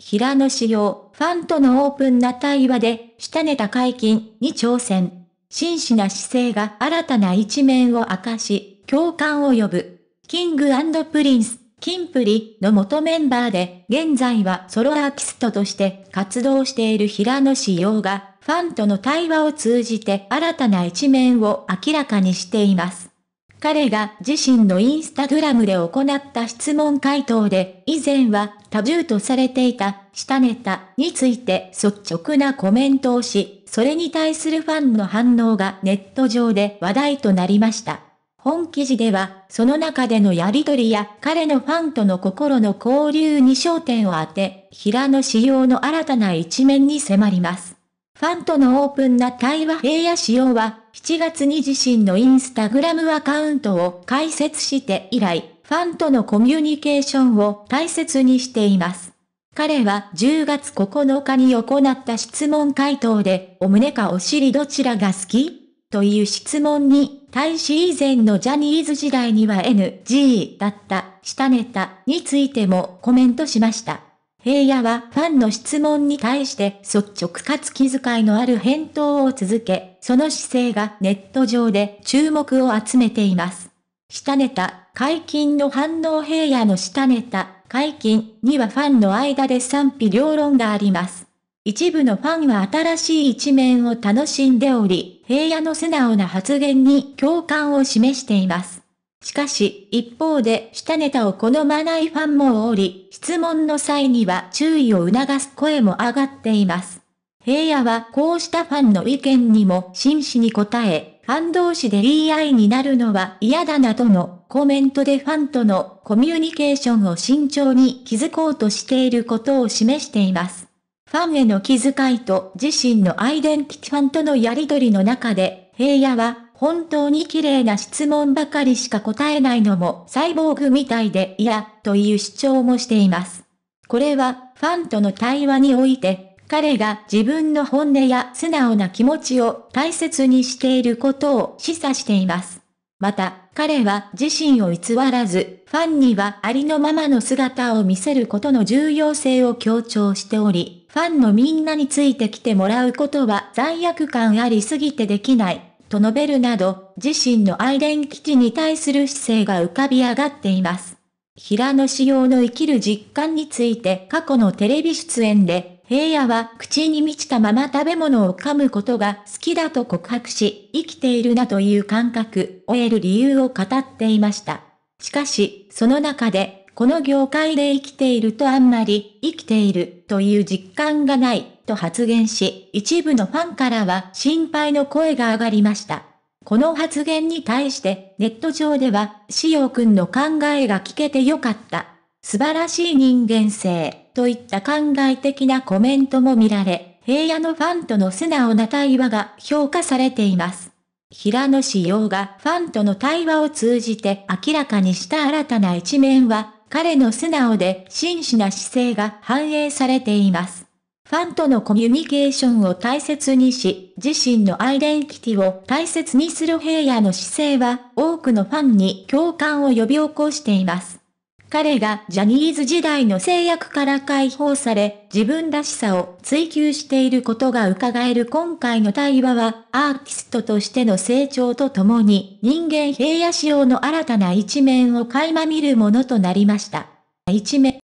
平野紫耀、ファンとのオープンな対話で、下ネタ解禁に挑戦。真摯な姿勢が新たな一面を明かし、共感を呼ぶ。キングプリンス、キンプリの元メンバーで、現在はソロアーティストとして活動している平野紫耀が、ファンとの対話を通じて新たな一面を明らかにしています。彼が自身のインスタグラムで行った質問回答で、以前は多重とされていた、下ネタについて率直なコメントをし、それに対するファンの反応がネット上で話題となりました。本記事では、その中でのやりとりや彼のファンとの心の交流に焦点を当て、平野仕様の新たな一面に迫ります。ファンとのオープンな対話平野仕様は、7月に自身のインスタグラムアカウントを開設して以来、ファンとのコミュニケーションを大切にしています。彼は10月9日に行った質問回答で、お胸かお尻どちらが好きという質問に、対し以前のジャニーズ時代には NG だった、下ネタについてもコメントしました。平野はファンの質問に対して率直かつ気遣いのある返答を続け、その姿勢がネット上で注目を集めています。下ネタ、解禁の反応平野の下ネタ、解禁にはファンの間で賛否両論があります。一部のファンは新しい一面を楽しんでおり、平野の素直な発言に共感を示しています。しかし、一方で、下ネタを好まないファンもおり、質問の際には注意を促す声も上がっています。平野はこうしたファンの意見にも真摯に答え、ファン同士で言い合いになるのは嫌だなとのコメントでファンとのコミュニケーションを慎重に築こうとしていることを示しています。ファンへの気遣いと自身のアイデンティティファンとのやりとりの中で、平野は本当に綺麗な質問ばかりしか答えないのもサイボーグみたいで嫌、という主張もしています。これは、ファンとの対話において、彼が自分の本音や素直な気持ちを大切にしていることを示唆しています。また、彼は自身を偽らず、ファンにはありのままの姿を見せることの重要性を強調しており、ファンのみんなについてきてもらうことは罪悪感ありすぎてできない。と述べるなど、自身のアイデンティティに対する姿勢が浮かび上がっています。平野紫耀の生きる実感について過去のテレビ出演で、平野は口に満ちたまま食べ物を噛むことが好きだと告白し、生きているなという感覚を得る理由を語っていました。しかし、その中でこの業界で生きているとあんまり生きているという実感がないと発言し、一部のファンからは心配の声が上がりました。この発言に対してネット上では、しおくんの考えが聞けてよかった。素晴らしい人間性といった考え的なコメントも見られ、平野のファンとの素直な対話が評価されています。平野志陽がファンとの対話を通じて明らかにした新たな一面は、彼の素直で真摯な姿勢が反映されています。ファンとのコミュニケーションを大切にし、自身のアイデンティティを大切にする平野の姿勢は、多くのファンに共感を呼び起こしています。彼がジャニーズ時代の制約から解放され、自分らしさを追求していることが伺える今回の対話は、アーティストとしての成長とともに、人間平野仕様の新たな一面を垣間見るものとなりました。一面